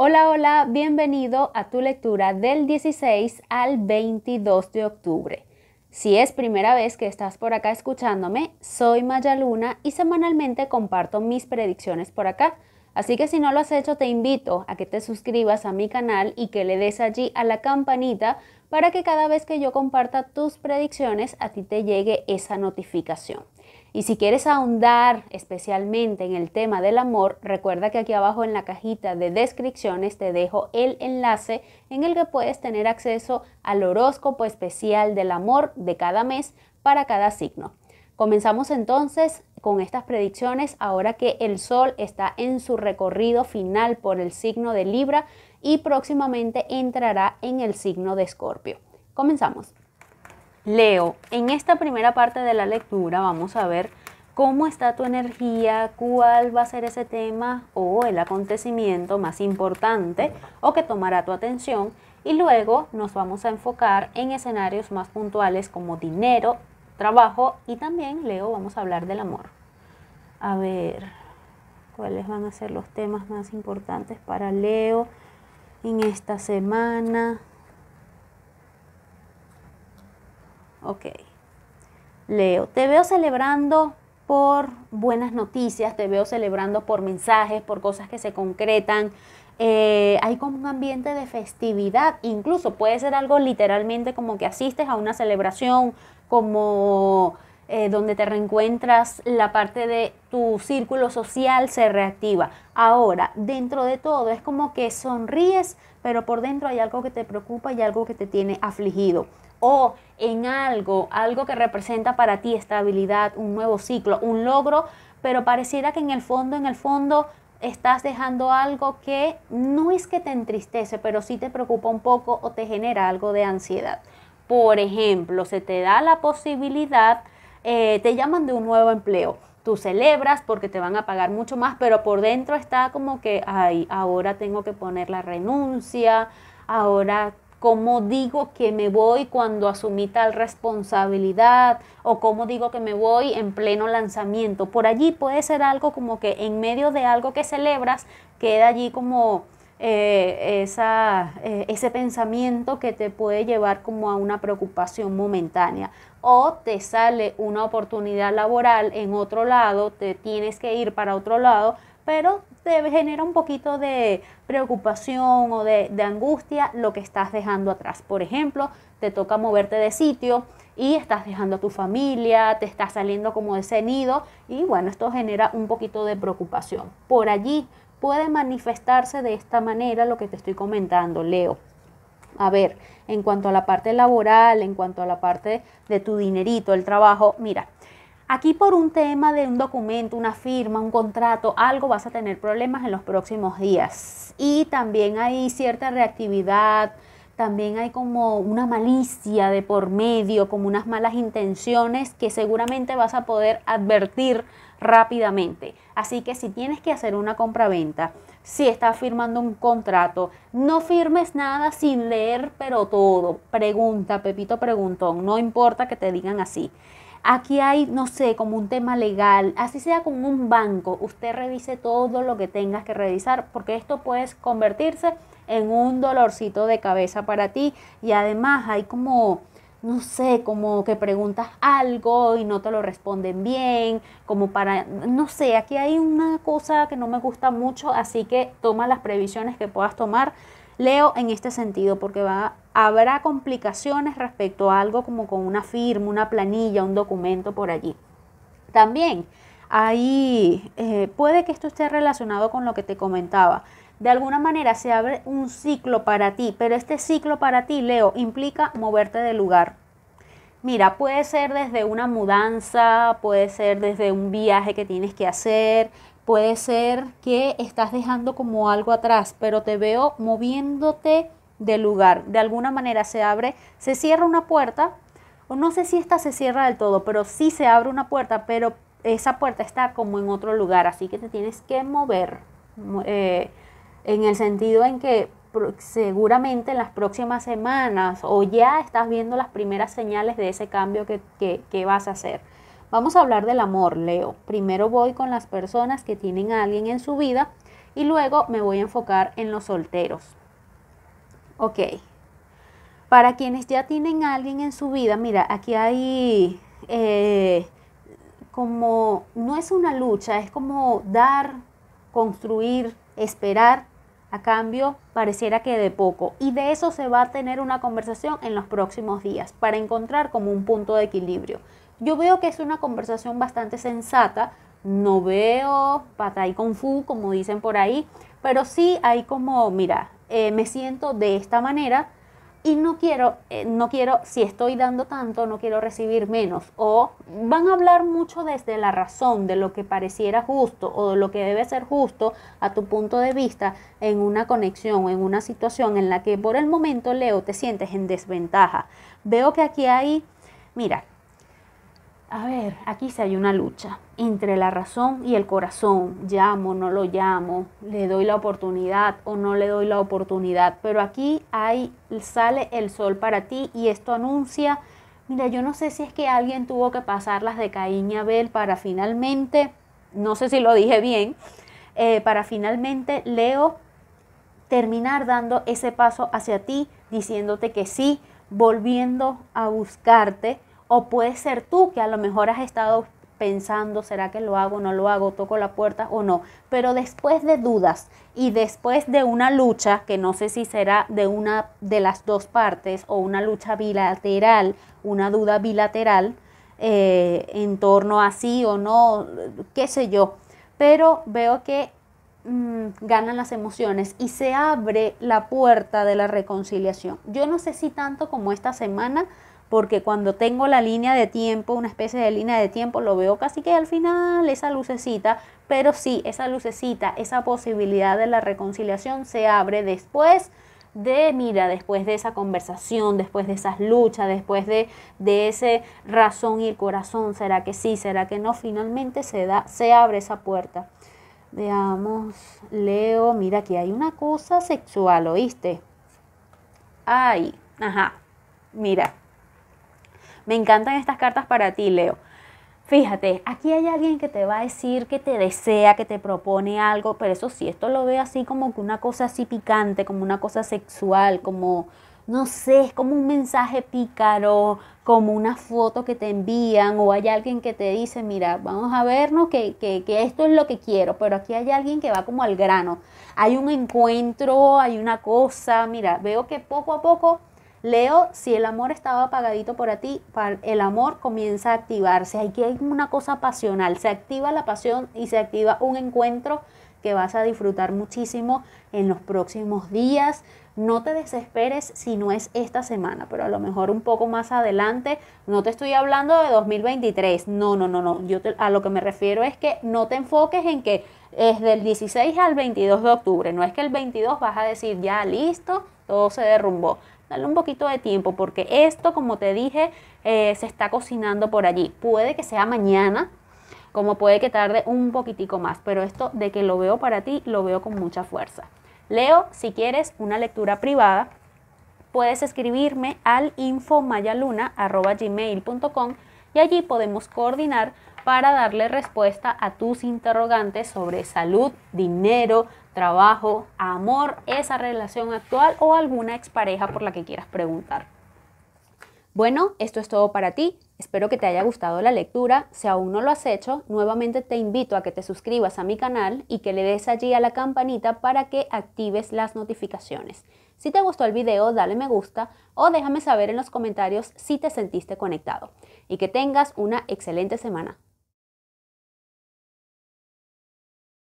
Hola, hola, bienvenido a tu lectura del 16 al 22 de octubre. Si es primera vez que estás por acá escuchándome, soy Maya Luna y semanalmente comparto mis predicciones por acá. Así que si no lo has hecho, te invito a que te suscribas a mi canal y que le des allí a la campanita para que cada vez que yo comparta tus predicciones a ti te llegue esa notificación. Y si quieres ahondar especialmente en el tema del amor, recuerda que aquí abajo en la cajita de descripciones te dejo el enlace en el que puedes tener acceso al horóscopo especial del amor de cada mes para cada signo. Comenzamos entonces con estas predicciones ahora que el Sol está en su recorrido final por el signo de Libra y próximamente entrará en el signo de Escorpio. Comenzamos. Leo, en esta primera parte de la lectura vamos a ver cómo está tu energía, cuál va a ser ese tema o el acontecimiento más importante o que tomará tu atención y luego nos vamos a enfocar en escenarios más puntuales como dinero, trabajo y también, Leo, vamos a hablar del amor. A ver, ¿cuáles van a ser los temas más importantes para Leo en esta semana? Ok. Leo, te veo celebrando por buenas noticias, te veo celebrando por mensajes, por cosas que se concretan. Eh, hay como un ambiente de festividad, incluso puede ser algo literalmente como que asistes a una celebración, como eh, donde te reencuentras, la parte de tu círculo social se reactiva. Ahora, dentro de todo, es como que sonríes, pero por dentro hay algo que te preocupa y algo que te tiene afligido o en algo, algo que representa para ti estabilidad, un nuevo ciclo, un logro, pero pareciera que en el fondo, en el fondo estás dejando algo que no es que te entristece, pero sí te preocupa un poco o te genera algo de ansiedad. Por ejemplo, se te da la posibilidad, eh, te llaman de un nuevo empleo. Tú celebras porque te van a pagar mucho más, pero por dentro está como que, ay, ahora tengo que poner la renuncia, ahora cómo digo que me voy cuando asumí tal responsabilidad o cómo digo que me voy en pleno lanzamiento. Por allí puede ser algo como que en medio de algo que celebras queda allí como eh, esa, eh, ese pensamiento que te puede llevar como a una preocupación momentánea. O te sale una oportunidad laboral en otro lado, te tienes que ir para otro lado pero te genera un poquito de preocupación o de, de angustia lo que estás dejando atrás. Por ejemplo, te toca moverte de sitio y estás dejando a tu familia, te estás saliendo como de ese nido y bueno, esto genera un poquito de preocupación. Por allí puede manifestarse de esta manera lo que te estoy comentando, Leo. A ver, en cuanto a la parte laboral, en cuanto a la parte de tu dinerito, el trabajo, mira, Aquí por un tema de un documento, una firma, un contrato, algo vas a tener problemas en los próximos días. Y también hay cierta reactividad, también hay como una malicia de por medio, como unas malas intenciones que seguramente vas a poder advertir rápidamente. Así que si tienes que hacer una compraventa, si estás firmando un contrato, no firmes nada sin leer, pero todo. Pregunta, Pepito Preguntón, no importa que te digan así aquí hay, no sé, como un tema legal, así sea con un banco, usted revise todo lo que tengas que revisar, porque esto puede convertirse en un dolorcito de cabeza para ti y además hay como no sé, como que preguntas algo y no te lo responden bien, como para, no sé, aquí hay una cosa que no me gusta mucho, así que toma las previsiones que puedas tomar Leo en este sentido, porque habrá complicaciones respecto a algo como con una firma, una planilla, un documento por allí. También ahí eh, puede que esto esté relacionado con lo que te comentaba. De alguna manera se abre un ciclo para ti, pero este ciclo para ti, Leo, implica moverte de lugar. Mira, puede ser desde una mudanza, puede ser desde un viaje que tienes que hacer, Puede ser que estás dejando como algo atrás, pero te veo moviéndote de lugar. De alguna manera se abre, se cierra una puerta, o no sé si esta se cierra del todo, pero sí se abre una puerta, pero esa puerta está como en otro lugar, así que te tienes que mover. Eh, en el sentido en que seguramente en las próximas semanas o ya estás viendo las primeras señales de ese cambio que vas a hacer. Vamos a hablar del amor, Leo. Primero voy con las personas que tienen a alguien en su vida y luego me voy a enfocar en los solteros. Ok. Para quienes ya tienen a alguien en su vida, mira, aquí hay eh, como, no es una lucha, es como dar, construir, esperar a cambio pareciera que de poco. Y de eso se va a tener una conversación en los próximos días para encontrar como un punto de equilibrio. Yo veo que es una conversación bastante sensata, no veo patay kung fu, como dicen por ahí, pero sí hay como, mira, eh, me siento de esta manera y no quiero, eh, no quiero, si estoy dando tanto, no quiero recibir menos. O van a hablar mucho desde la razón, de lo que pareciera justo o de lo que debe ser justo a tu punto de vista en una conexión en una situación en la que por el momento, Leo, te sientes en desventaja. Veo que aquí hay, mira, a ver, aquí se hay una lucha entre la razón y el corazón. Llamo, no lo llamo, le doy la oportunidad o no le doy la oportunidad. Pero aquí hay, sale el sol para ti y esto anuncia, mira, yo no sé si es que alguien tuvo que pasar las de Caín y Abel para finalmente, no sé si lo dije bien, eh, para finalmente Leo terminar dando ese paso hacia ti, diciéndote que sí, volviendo a buscarte o puede ser tú que a lo mejor has estado pensando, ¿será que lo hago, no lo hago, toco la puerta o no? Pero después de dudas y después de una lucha, que no sé si será de una de las dos partes o una lucha bilateral, una duda bilateral eh, en torno a sí o no, qué sé yo, pero veo que mm, ganan las emociones y se abre la puerta de la reconciliación. Yo no sé si tanto como esta semana, porque cuando tengo la línea de tiempo, una especie de línea de tiempo, lo veo casi que al final, esa lucecita, pero sí, esa lucecita, esa posibilidad de la reconciliación se abre después de, mira, después de esa conversación, después de esas luchas, después de, de ese razón y el corazón, será que sí, será que no, finalmente se, da, se abre esa puerta. Veamos, Leo, mira, aquí hay una cosa sexual, ¿oíste? ahí, ajá, mira, me encantan estas cartas para ti, Leo. Fíjate, aquí hay alguien que te va a decir que te desea, que te propone algo, pero eso sí, esto lo veo así como que una cosa así picante, como una cosa sexual, como, no sé, como un mensaje pícaro, como una foto que te envían o hay alguien que te dice, mira, vamos a vernos, que, que, esto es lo que quiero, pero aquí hay alguien que va como al grano. Hay un encuentro, hay una cosa, mira, veo que poco a poco Leo, si el amor estaba apagadito por ti, el amor comienza a activarse. Aquí hay una cosa pasional. Se activa la pasión y se activa un encuentro que vas a disfrutar muchísimo en los próximos días. No te desesperes si no es esta semana, pero a lo mejor un poco más adelante. No te estoy hablando de 2023. No, no, no, no. Yo a lo que me refiero es que no te enfoques en que es del 16 al 22 de octubre. No es que el 22 vas a decir ya listo, todo se derrumbó dale un poquito de tiempo porque esto, como te dije, eh, se está cocinando por allí. Puede que sea mañana, como puede que tarde un poquitico más, pero esto de que lo veo para ti, lo veo con mucha fuerza. Leo, si quieres una lectura privada, puedes escribirme al infomayaluna.gmail.com y allí podemos coordinar para darle respuesta a tus interrogantes sobre salud, dinero, trabajo, amor, esa relación actual o alguna expareja por la que quieras preguntar. Bueno, esto es todo para ti. Espero que te haya gustado la lectura. Si aún no lo has hecho, nuevamente te invito a que te suscribas a mi canal y que le des allí a la campanita para que actives las notificaciones. Si te gustó el video, dale me gusta o déjame saber en los comentarios si te sentiste conectado. Y que tengas una excelente semana.